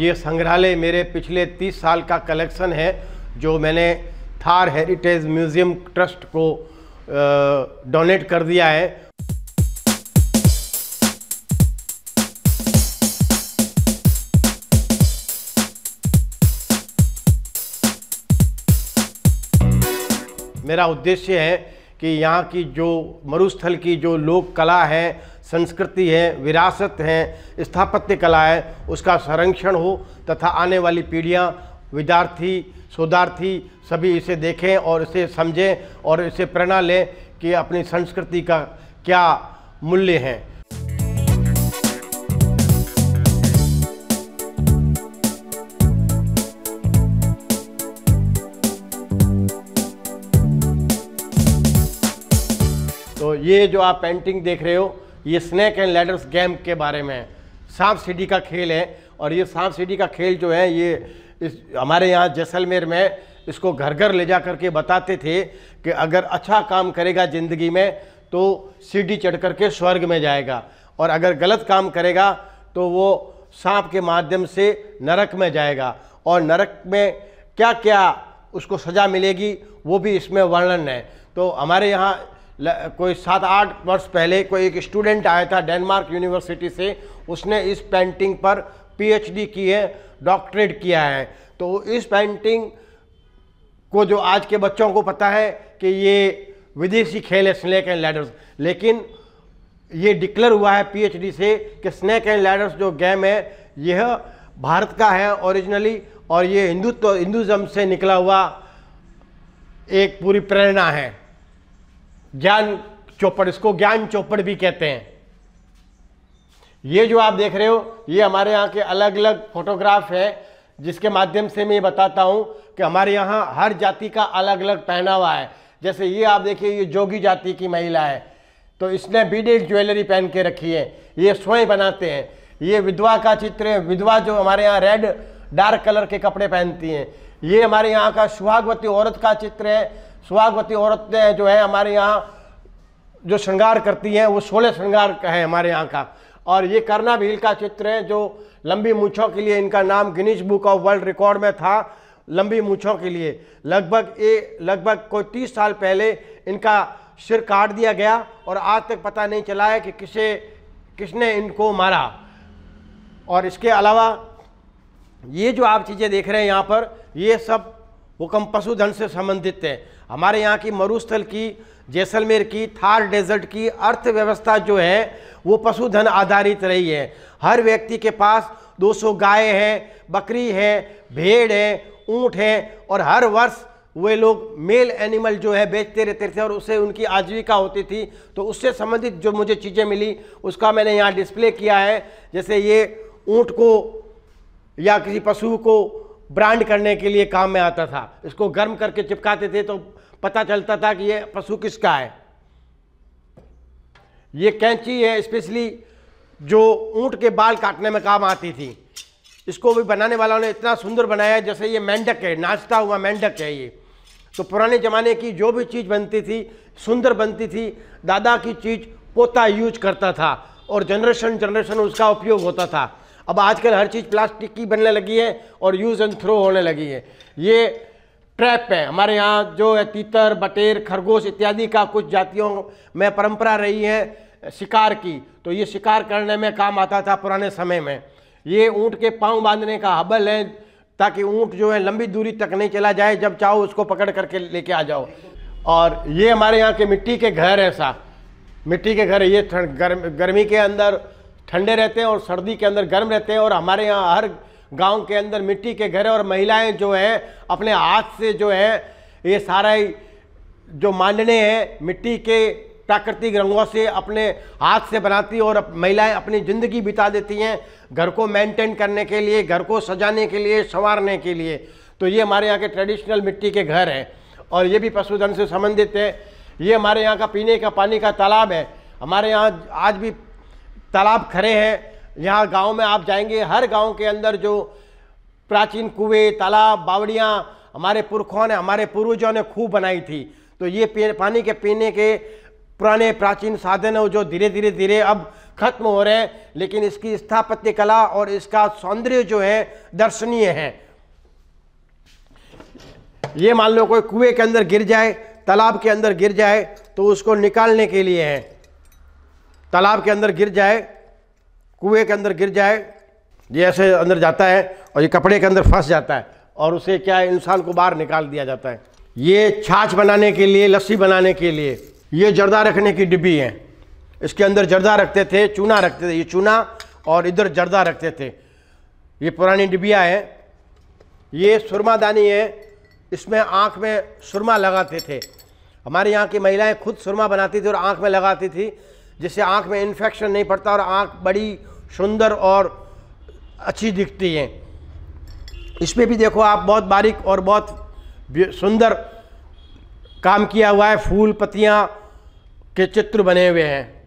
ये संग्रहालय मेरे पिछले 30 साल का कलेक्शन है जो मैंने थार हेरिटेज म्यूज़ियम ट्रस्ट को डोनेट कर दिया है मेरा उद्देश्य है कि यहाँ की जो मरुस्थल की जो लोक कला है संस्कृति है विरासत है स्थापत्य कला है उसका संरक्षण हो तथा आने वाली पीढ़ियाँ विद्यार्थी शोधार्थी सभी इसे देखें और इसे समझें और इसे प्रेरणा लें कि अपनी संस्कृति का क्या मूल्य है तो ये जो आप पेंटिंग देख रहे हो ये स्नैक एंड लैडर्स गेम के बारे में सांप सीढ़ी का खेल है और ये सांप सीढ़ी का खेल जो है ये इस हमारे यहाँ जैसलमेर में इसको घर घर ले जा करके बताते थे कि अगर अच्छा काम करेगा ज़िंदगी में तो सीढ़ी चढ़ कर के स्वर्ग में जाएगा और अगर गलत काम करेगा तो वो सांप के माध्यम से नरक में जाएगा और नरक में क्या क्या उसको सज़ा मिलेगी वो भी इसमें वर्णन है तो हमारे यहाँ कोई सात आठ वर्ष पहले कोई एक स्टूडेंट आया था डेनमार्क यूनिवर्सिटी से उसने इस पेंटिंग पर पीएचडी की है डॉक्टरेट किया है तो इस पेंटिंग को जो आज के बच्चों को पता है कि ये विदेशी खेल है स्नैक एंड लैडर्स लेकिन ये डिक्लेयर हुआ है पीएचडी से कि स्नैक एंड लैडर्स जो गेम है यह भारत का है ओरिजिनली और ये हिंदुत्व हिंदुज़म से निकला हुआ एक पूरी प्रेरणा है ज्ञान चौपड़ इसको ज्ञान चौपड़ भी कहते हैं ये जो आप देख रहे हो ये हमारे यहाँ के अलग अलग फोटोग्राफ है जिसके माध्यम से मैं ये बताता हूँ कि हमारे यहाँ हर जाति का अलग अलग पहनावा है जैसे ये आप देखिए ये जोगी जाति की महिला है तो इसने बीडी ज्वेलरी पहन के रखी है ये स्वयं बनाते हैं ये विधवा का चित्र है विधवा जो हमारे यहाँ रेड डार्क कलर के कपड़े पहनती हैं ये हमारे यहाँ का सुहागवती औरत का चित्र है सुहागवती औरतें जो है हमारे यहाँ जो श्रृंगार करती हैं वो सोलह श्रृंगार का है हमारे यहाँ का और ये करना भील का चित्र है जो लंबी मूछों के लिए इनका नाम Guinness book of world record में था लंबी मूछों के लिए लगभग ये लगभग कोई तीस साल पहले इनका सिर काट दिया गया और आज तक पता नहीं चला है कि किसे किसने इनको मारा और इसके अलावा ये जो आप चीज़ें देख रहे हैं यहाँ पर ये सब हुक्म पशुधन से संबंधित हैं हमारे यहाँ की मरुस्थल की जैसलमेर की थार डेजर्ट की अर्थव्यवस्था जो है वो पशुधन आधारित रही है हर व्यक्ति के पास 200 गाय हैं बकरी है भेड़ है ऊँट है और हर वर्ष वे लोग मेल एनिमल जो है बेचते रहते थे और उससे उनकी आजीविका होती थी तो उससे संबंधित जो मुझे चीज़ें मिली उसका मैंने यहाँ डिस्प्ले किया है जैसे ये ऊँट को या किसी पशु को ब्रांड करने के लिए काम में आता था इसको गर्म करके चिपकाते थे तो पता चलता था कि ये पशु किसका है ये कैंची है स्पेशली जो ऊँट के बाल काटने में काम आती थी इसको भी बनाने वाला ने इतना सुंदर बनाया है जैसे ये मेंढक है नाचता हुआ मेंढक है ये तो पुराने ज़माने की जो भी चीज़ बनती थी सुंदर बनती थी दादा की चीज़ पोता यूज करता था और जनरेशन जनरेशन उसका उपयोग होता था अब आजकल हर चीज़ प्लास्टिक की बनने लगी है और यूज़ एंड थ्रो होने लगी है ये ट्रैप है हमारे यहाँ जो है तीतर बटेर खरगोश इत्यादि का कुछ जातियों में परंपरा रही है शिकार की तो ये शिकार करने में काम आता था पुराने समय में ये ऊँट के पाँव बांधने का हबल है ताकि ऊँट जो है लंबी दूरी तक नहीं चला जाए जब चाहो उसको पकड़ करके लेके आ जाओ और ये हमारे यहाँ के मिट्टी के घर ऐसा मिट्टी के घर ये गर्म गर्मी के अंदर ठंडे रहते हैं और सर्दी के अंदर गर्म रहते हैं और हमारे यहाँ हर गांव के अंदर मिट्टी के घर और महिलाएं जो हैं अपने हाथ से जो है ये सारा ही जो मांडने हैं मिट्टी के प्राकृतिक रंगों से अपने हाथ से बनाती और महिलाएं अपनी ज़िंदगी बिता देती हैं घर को मेंटेन करने के लिए घर को सजाने के लिए संवारने के लिए तो ये हमारे यहाँ के ट्रेडिशनल मिट्टी के घर हैं और ये भी पशुधन से संबंधित है ये हमारे यहाँ का पीने का पानी का तालाब है हमारे यहाँ आज भी तालाब खड़े हैं यहाँ गांव में आप जाएंगे हर गांव के अंदर जो प्राचीन कुएं तालाब बावड़ियाँ हमारे पुरखों ने हमारे पूर्वजों ने खूब बनाई थी तो ये पानी के पीने के पुराने प्राचीन साधन है जो धीरे धीरे धीरे अब खत्म हो रहे हैं लेकिन इसकी स्थापत्य कला और इसका सौंदर्य जो है दर्शनीय है ये मान लो कोई कुएं के अंदर गिर जाए तालाब के अंदर गिर जाए तो उसको निकालने के लिए है तालाब के अंदर गिर जाए कुएं के अंदर गिर जाए ये ऐसे अंदर जाता है और ये कपड़े के अंदर फंस जाता है और उसे क्या है इंसान को बाहर निकाल दिया जाता है ये छाछ बनाने के लिए लस्सी बनाने के लिए ये जर्दा रखने की डिब्बी है इसके अंदर जर्दा रखते थे चूना रखते थे ये चूना और इधर जर्दा रखते थे ये पुरानी डिबिया है ये सुरमा दानी है इसमें आँख में सुरमा लगाते थे हमारे यहाँ की महिलाएं खुद सुरमा बनाती थी और आँख में लगाती थी जिससे आँख में इन्फेक्शन नहीं पड़ता और आँख बड़ी सुंदर और अच्छी दिखती हैं इसमें भी देखो आप बहुत बारीक और बहुत सुंदर काम किया हुआ है फूल पत्तियाँ के चित्र बने हुए हैं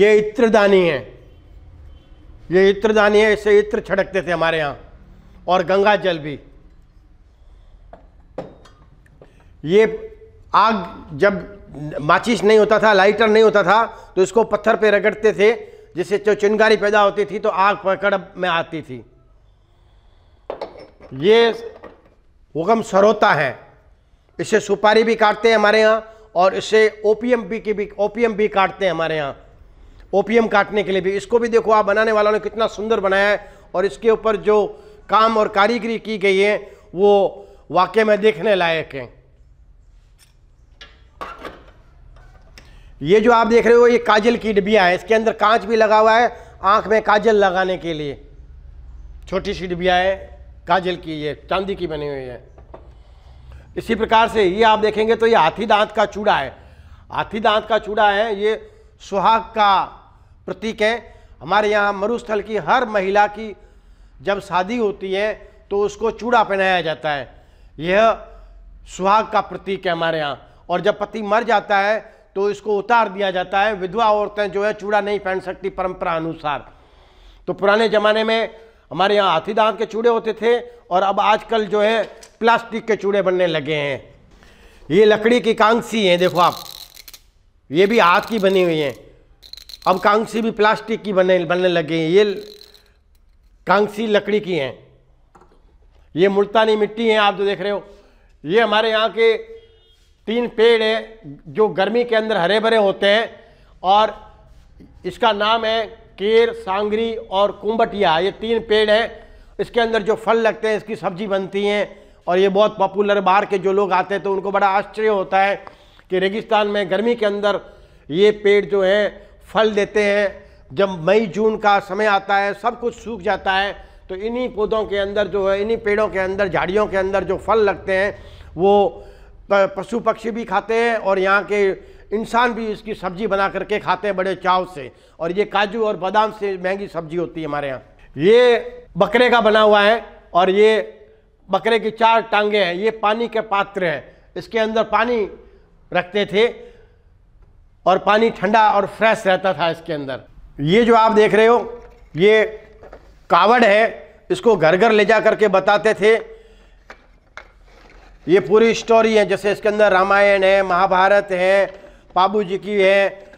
ये इत्रदानी है ये इत्रदानी है इससे इत्र छिड़कते थे हमारे यहाँ और गंगा जल भी ये आग जब माचिस नहीं होता था लाइटर नहीं होता था तो इसको पत्थर पे रगड़ते थे जिससे जो चिंगारी पैदा होती थी तो आग पकड़ में आती थी ये हुगम सरोता है इसे सुपारी भी काटते हैं हमारे यहाँ और पी ओपीएम भी की भी ओपीएम भी काटते हैं हमारे यहाँ ओपीएम काटने के लिए भी इसको भी देखो आप बनाने वालों ने कितना सुंदर बनाया है और इसके ऊपर जो काम और कारीगरी की गई है वो वाकई में देखने लायक है ये जो आप देख रहे हो ये काजल की डिबिया है इसके अंदर कांच भी लगा हुआ है आंख में काजल लगाने के लिए छोटी सी डिबिया है काजल की ये चांदी की बनी हुई है इसी प्रकार से ये आप देखेंगे तो ये हाथी दांत का चूड़ा है हाथी दांत का चूड़ा है ये सुहाग का प्रतीक है हमारे यहाँ मरुस्थल की हर महिला की जब शादी होती है तो उसको चूड़ा पहनाया जाता है यह सुहाग का प्रतीक है हमारे यहाँ और जब पति मर जाता है तो इसको उतार दिया जाता है विधवा औरतें जो है चूड़ा नहीं पहन सकती परंपरा अनुसार तो पुराने ज़माने में हमारे यहाँ हाथी दांत के चूड़े होते थे और अब आजकल जो है प्लास्टिक के चूड़े बनने लगे हैं ये लकड़ी की कांगसी हैं देखो आप ये भी हाथ की बनी हुई हैं अब कांगसी भी प्लास्टिक की बने बनने लगे हैं ये कांगसी लकड़ी की हैं ये मुल्तानी मिट्टी हैं आप जो देख रहे हो ये हमारे यहाँ के तीन पेड़ है जो गर्मी के अंदर हरे भरे होते हैं और इसका नाम है केर सांगरी और कुंभटिया ये तीन पेड़ हैं इसके अंदर जो फल लगते हैं इसकी सब्जी बनती हैं और ये बहुत पॉपुलर बाहर के जो लोग आते हैं तो उनको बड़ा आश्चर्य होता है कि रेगिस्तान में गर्मी के अंदर ये पेड़ जो हैं फल देते हैं जब मई जून का समय आता है सब कुछ सूख जाता है तो इन्हीं पौधों के अंदर जो है इन्हीं पेड़ों के अंदर झाड़ियों के अंदर जो फल लगते हैं वो पशु पक्षी भी खाते हैं और यहाँ के इंसान भी इसकी सब्जी बना करके खाते हैं बड़े चाव से और ये काजू और बादाम से महंगी सब्जी होती है हमारे यहाँ ये बकरे का बना हुआ है और ये बकरे की चार टांगे हैं ये पानी के पात्र हैं इसके अंदर पानी रखते थे और पानी ठंडा और फ्रेश रहता था इसके अंदर ये जो आप देख रहे हो ये कावड़ है इसको घर घर ले जा करके बताते थे ये पूरी स्टोरी है जैसे इसके अंदर रामायण है महाभारत है बाबू जी की है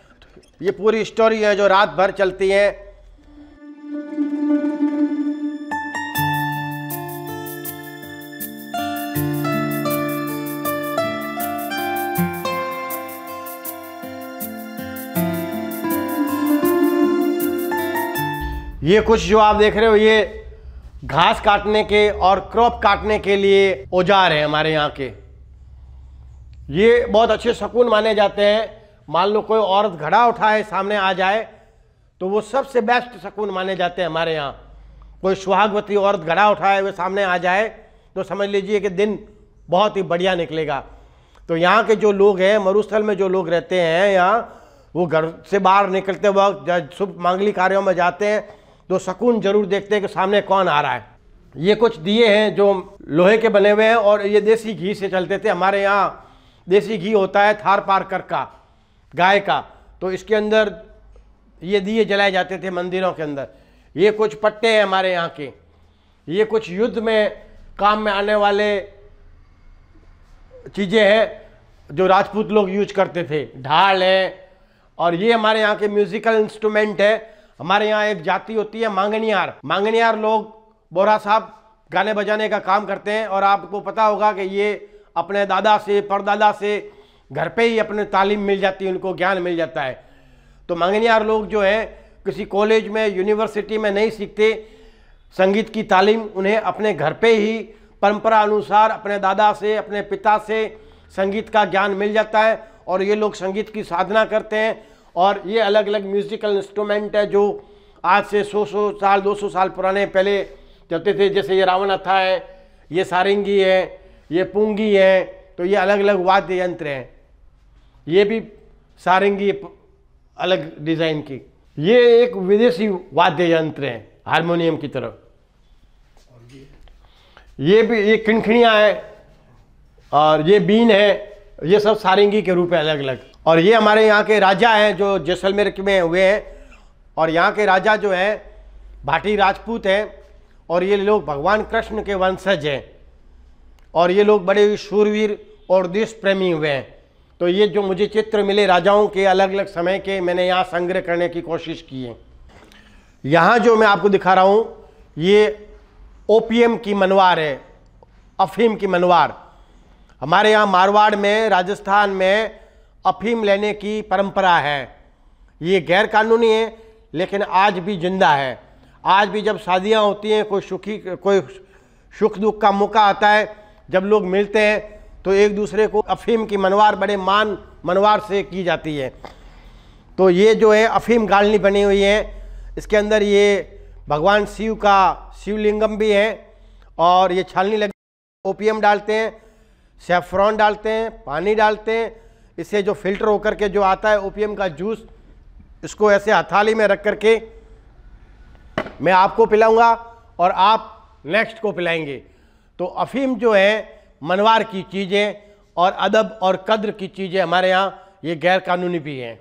ये पूरी स्टोरी है जो रात भर चलती है ये कुछ जो आप देख रहे हो ये घास काटने के और क्रॉप काटने के लिए औजार है हमारे यहाँ के ये बहुत अच्छे शकुन माने जाते हैं मान लो कोई औरत घड़ा उठाए सामने आ जाए तो वो सबसे बेस्ट शकुन माने जाते हैं हमारे यहाँ कोई सुहागवती औरत घड़ा उठाए हुए सामने आ जाए तो समझ लीजिए कि दिन बहुत ही बढ़िया निकलेगा तो यहाँ के जो लोग हैं मरुस्थल में जो लोग रहते हैं यहाँ वो घर से बाहर निकलते वक्त शुभ मांगली कार्यों में जाते हैं तो सकून जरूर देखते हैं कि सामने कौन आ रहा है ये कुछ दिए हैं जो लोहे के बने हुए हैं और ये देसी घी से चलते थे हमारे यहाँ देसी घी होता है थार पारकर का गाय का तो इसके अंदर ये दिए जलाए जाते थे मंदिरों के अंदर ये कुछ पट्टे हैं हमारे यहाँ के ये कुछ युद्ध में काम में आने वाले चीज़ें हैं जो राजपूत लोग यूज करते थे ढाल है और ये हमारे यहाँ के म्यूज़िकल इंस्ट्रूमेंट है हमारे यहाँ एक जाति होती है मांगनियार मांगनियार लोग बोरा साहब गाने बजाने का काम करते हैं और आपको पता होगा कि ये अपने दादा से परदादा से घर पे ही अपने तालीम मिल जाती है उनको ज्ञान मिल जाता है तो मांगनियार लोग जो हैं किसी कॉलेज में यूनिवर्सिटी में नहीं सीखते संगीत की तालीम उन्हें अपने घर पे ही परंपरा अनुसार अपने दादा से अपने पिता से संगीत का ज्ञान मिल जाता है और ये लोग संगीत की साधना करते हैं और ये अलग अलग म्यूज़िकल इंस्ट्रूमेंट है जो आज से 100-100 साल 200 साल पुराने पहले चलते थे जैसे ये रावणथा है ये सारंगी है ये पुंगी है तो ये अलग अलग वाद्य यंत्र हैं ये भी सारंगी अलग डिज़ाइन की ये एक विदेशी वाद्य यंत्र है हारमोनियम की तरफ ये भी ये किणखिणियाँ है और ये बीन है ये सब सारंगी के रूप है अलग अलग और ये हमारे यहाँ के राजा हैं जो जैसलमेर में हुए हैं और यहाँ के राजा जो हैं भाटी राजपूत हैं और ये लोग भगवान कृष्ण के वंशज हैं और ये लोग बड़े शूरवीर और देश प्रेमी हुए हैं तो ये जो मुझे चित्र मिले राजाओं के अलग अलग समय के मैंने यहाँ संग्रह करने की कोशिश की है यहाँ जो मैं आपको दिखा रहा हूँ ये ओ की मनवार है अफीम की मनवार हमारे यहाँ मारवाड़ में राजस्थान में अफीम लेने की परंपरा है ये गैर कानूनी है लेकिन आज भी जिंदा है आज भी जब शादियाँ होती हैं कोई सुखी कोई सुख दुख का मौका आता है जब लोग मिलते हैं तो एक दूसरे को अफीम की मनवार बड़े मान मनवार से की जाती है तो ये जो है अफीम गालनी बनी हुई है इसके अंदर ये भगवान शिव का शिवलिंगम भी है और ये छालनी लगी ओपीएम डालते हैं सेफ्रॉन डालते हैं पानी डालते हैं इसे जो फिल्टर होकर के जो आता है ओपीएम का जूस इसको ऐसे हथाली में रख करके मैं आपको पिलाऊंगा और आप नेक्स्ट को पिलाएंगे तो अफीम जो है मनवार की चीज़ें और अदब और कद्र की चीज़ें हमारे यहाँ ये गैर कानूनी भी हैं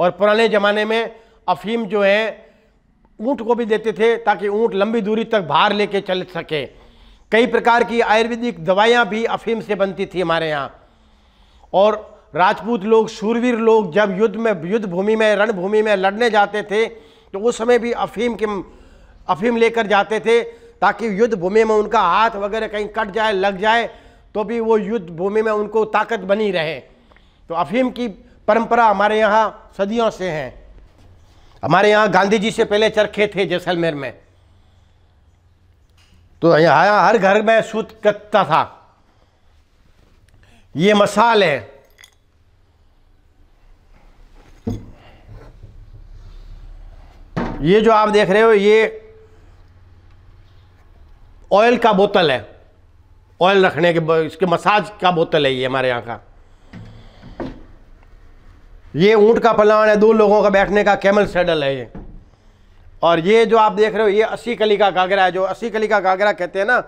और पुराने ज़माने में अफीम जो है ऊँट को भी देते थे ताकि ऊँट लंबी दूरी तक भार लेके चल सके कई प्रकार की आयुर्वेदिक दवाइयाँ भी अफीम से बनती थी हमारे यहाँ और राजपूत लोग शूरवीर लोग जब युद्ध में युद्ध भूमि में रणभूमि में लड़ने जाते थे तो उस समय भी अफीम के अफीम लेकर जाते थे ताकि युद्ध भूमि में उनका हाथ वगैरह कहीं कट जाए लग जाए तो भी वो युद्ध भूमि में उनको ताकत बनी रहे तो अफीम की परंपरा हमारे यहाँ सदियों से है हमारे यहाँ गांधी जी से पहले चरखे थे जैसलमेर में तो यहाँ हर घर में सूत कटता था ये मसाल है ये जो आप देख रहे हो ये ऑयल का बोतल है ऑयल रखने के इसके मसाज का बोतल है ये हमारे यहाँ का ये ऊंट का पलान है दो लोगों का बैठने का कैमल सेडल है ये और ये जो आप देख रहे हो ये अस्सी कली का घाघरा है जो अस्सी कली का घाघरा कहते हैं ना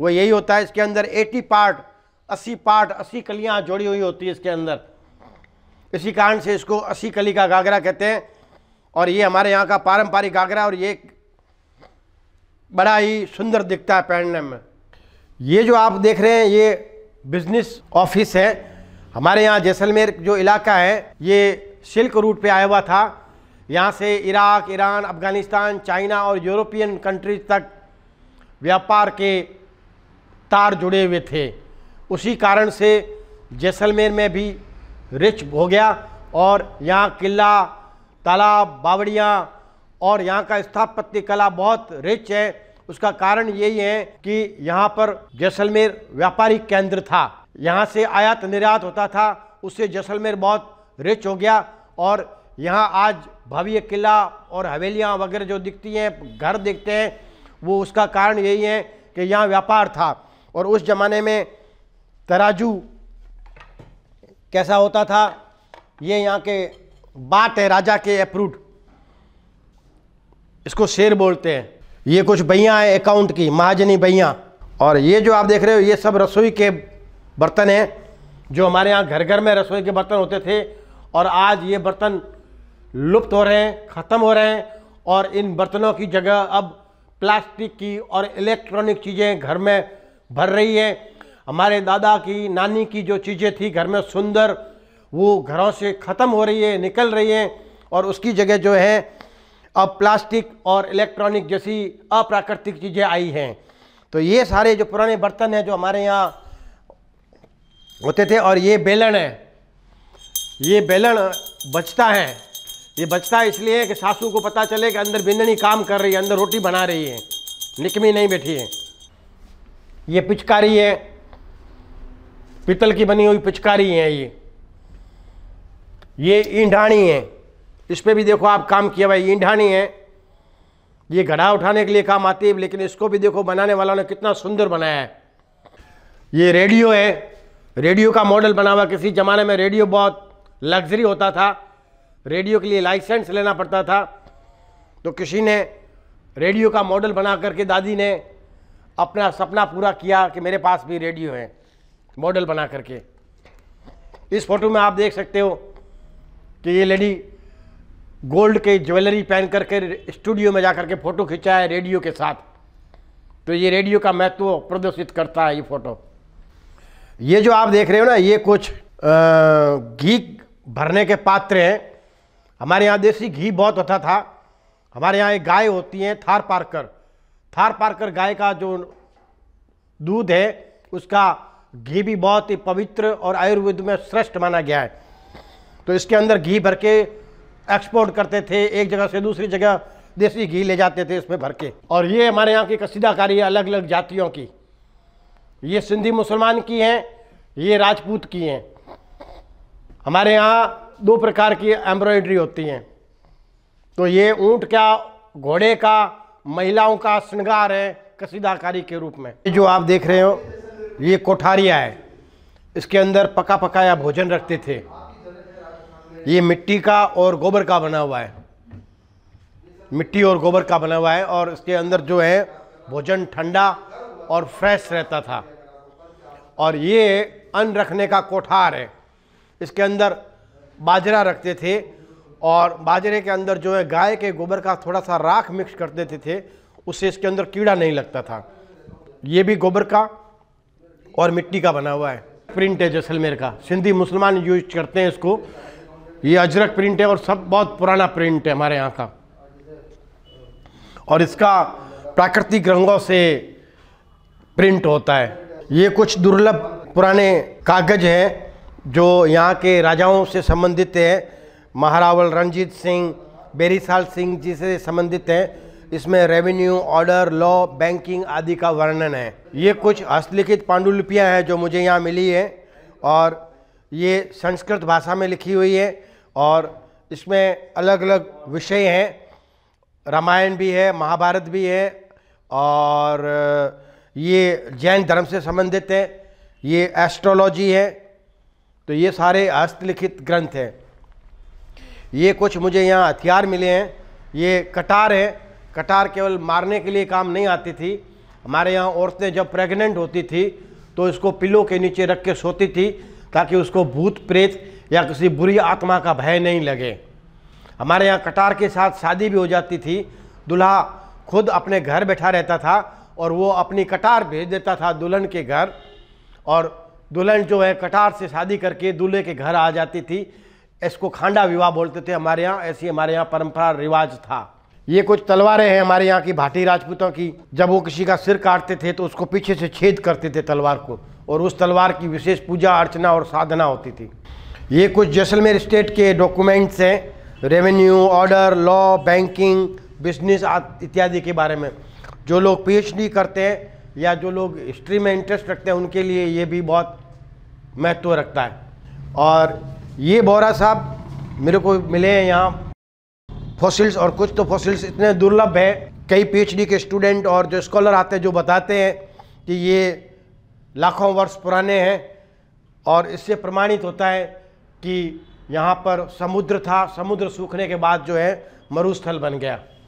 वो यही होता है इसके अंदर एटी पार्ट अस्सी पार्ट अस्सी कलियाँ जोड़ी हुई होती है इसके अंदर इसी कारण से इसको अस्सी कली का घाघरा कहते हैं और ये हमारे यहाँ का पारंपरिक घाघरा और ये बड़ा ही सुंदर दिखता है पहनने में ये जो आप देख रहे हैं ये बिजनेस ऑफिस है हमारे यहाँ जैसलमेर जो इलाका है ये सिल्क रूट पे आया हुआ था यहाँ से इराक ईरान अफ़गानिस्तान चाइना और यूरोपियन कंट्रीज तक व्यापार के तार जुड़े हुए थे उसी कारण से जैसलमेर में भी रिच हो गया और यहाँ किला तालाब बावड़ियाँ और यहाँ का स्थापत्य कला बहुत रिच है उसका कारण यही है कि यहाँ पर जैसलमेर व्यापारिक केंद्र था यहाँ से आयात निर्यात होता था उससे जैसलमेर बहुत रिच हो गया और यहाँ आज भव्य किला और हवेलियाँ वगैरह जो दिखती हैं घर दिखते हैं वो उसका कारण यही है कि यहाँ व्यापार था और उस ज़माने में तराजू कैसा होता था ये यहाँ के बात है राजा के अप्रूव इसको शेर बोलते हैं ये कुछ भैया हैं अकाउंट की महाजनी भैया और ये जो आप देख रहे हो ये सब रसोई के बर्तन हैं जो हमारे यहाँ घर घर में रसोई के बर्तन होते थे और आज ये बर्तन लुप्त हो रहे हैं ख़त्म हो रहे हैं और इन बर्तनों की जगह अब प्लास्टिक की और इलेक्ट्रॉनिक चीज़ें घर में भर रही हैं हमारे दादा की नानी की जो चीज़ें थी घर में सुंदर वो घरों से ख़त्म हो रही है निकल रही है और उसकी जगह जो है अब प्लास्टिक और इलेक्ट्रॉनिक जैसी अप्राकृतिक चीज़ें आई हैं तो ये सारे जो पुराने बर्तन हैं जो हमारे यहाँ होते थे और ये बेलन है ये बेलन बचता है ये बचता इसलिए कि सासू को पता चले कि अंदर बिंदनी काम कर रही है अंदर रोटी बना रही है निकमी नहीं बैठी है ये पिचकारी है पीतल की बनी हुई पिचकारी है ये ये ईंढाणी है इस पर भी देखो आप काम किया भाई ईंढाणी है ये घड़ा उठाने के लिए काम आती है लेकिन इसको भी देखो बनाने वाला ने कितना सुंदर बनाया है ये रेडियो है रेडियो का मॉडल बना हुआ किसी ज़माने में रेडियो बहुत लग्जरी होता था रेडियो के लिए लाइसेंस लेना पड़ता था तो किसी ने रेडियो का मॉडल बना करके दादी ने अपना सपना पूरा किया कि मेरे पास भी रेडियो है मॉडल बना करके इस फोटो में आप देख सकते हो कि ये लेडी गोल्ड के ज्वेलरी पहन करके स्टूडियो में जा के फ़ोटो खींचा है रेडियो के साथ तो ये रेडियो का महत्व प्रदर्शित करता है ये फ़ोटो ये जो आप देख रहे हो ना ये कुछ घी भरने के पात्र हैं हमारे यहाँ देसी घी बहुत होता था हमारे यहाँ एक गाय होती है थार पारकर थार पारकर गाय का जो दूध है उसका घी भी बहुत ही पवित्र और आयुर्वेद में श्रेष्ठ माना गया है तो इसके अंदर घी भर के एक्सपोर्ट करते थे एक जगह से दूसरी जगह देसी घी ले जाते थे इसमें भर के और ये हमारे यहाँ की कसीदाकारी है अलग अलग जातियों की ये सिंधी मुसलमान की हैं ये राजपूत की हैं हमारे यहाँ दो प्रकार की एम्ब्रॉयडरी होती हैं तो ये ऊँट का घोड़े का महिलाओं का श्रृंगार है कसीदाकारी के रूप में जो आप देख रहे हो ये कोठारिया है इसके अंदर पका पकाया भोजन रखते थे ये मिट्टी का और गोबर का बना हुआ है मिट्टी और गोबर का बना हुआ है और इसके अंदर जो है भोजन ठंडा और फ्रेश रहता था और ये अन्न रखने का कोठार है इसके अंदर बाजरा रखते थे और बाजरे के अंदर जो है गाय के गोबर का थोड़ा सा राख मिक्स कर देते थे उससे इसके अंदर कीड़ा नहीं लगता था ये भी गोबर का और मिट्टी का बना हुआ है प्रिंट है जैसलमेर का सिंधी मुसलमान यूज करते हैं इसको ये अजरक प्रिंट है और सब बहुत पुराना प्रिंट है हमारे यहाँ का और इसका प्राकृतिक रंगों से प्रिंट होता है ये कुछ दुर्लभ पुराने कागज हैं जो यहाँ के राजाओं से संबंधित हैं महारावल रणजीत सिंह बेरीसाल सिंह जी से संबंधित हैं इसमें रेवेन्यू ऑर्डर लॉ बैंकिंग आदि का वर्णन है ये कुछ हस्तलिखित पांडुलिपियाँ हैं जो मुझे यहाँ मिली है और ये संस्कृत भाषा में लिखी हुई है और इसमें अलग अलग विषय हैं रामायण भी है महाभारत भी है और ये जैन धर्म से संबंधित है ये एस्ट्रोलॉजी है तो ये सारे हस्तलिखित ग्रंथ हैं ये कुछ मुझे यहाँ हथियार मिले हैं ये कटार है कटार केवल मारने के लिए काम नहीं आती थी हमारे यहाँ औरतें जब प्रेग्नेंट होती थी तो इसको पिलो के नीचे रख के सोती थी ताकि उसको भूत प्रेत या किसी बुरी आत्मा का भय नहीं लगे हमारे यहाँ कटार के साथ शादी भी हो जाती थी दूल्हा खुद अपने घर बैठा रहता था और वो अपनी कटार भेज देता था दुल्हन के घर और दुल्हन जो है कटार से शादी करके दूल्हे के घर आ जाती थी इसको खांडा विवाह बोलते थे हमारे यहाँ ऐसी हमारे यहाँ परंपरा रिवाज था ये कुछ तलवारें हैं हमारे यहाँ की भाटी राजपूतों की जब वो किसी का सिर काटते थे तो उसको पीछे से छेद करते थे तलवार को और उस तलवार की विशेष पूजा अर्चना और साधना होती थी ये कुछ जैसलमेर स्टेट के डॉक्यूमेंट्स हैं revenue order law banking business इत्यादि के बारे में जो लोग पी करते हैं या जो लोग हिस्ट्री में इंटरेस्ट रखते हैं उनके लिए ये भी बहुत महत्व रखता है और ये बोरा साहब मेरे को मिले हैं यहाँ फॉसिल्स और कुछ तो फॉसिल्स इतने दुर्लभ हैं कई पीएचडी के स्टूडेंट और जो स्कॉलर आते हैं जो बताते हैं कि ये लाखों वर्ष पुराने हैं और इससे प्रमाणित होता है कि यहाँ पर समुद्र था समुद्र सूखने के बाद जो है मरुस्थल बन गया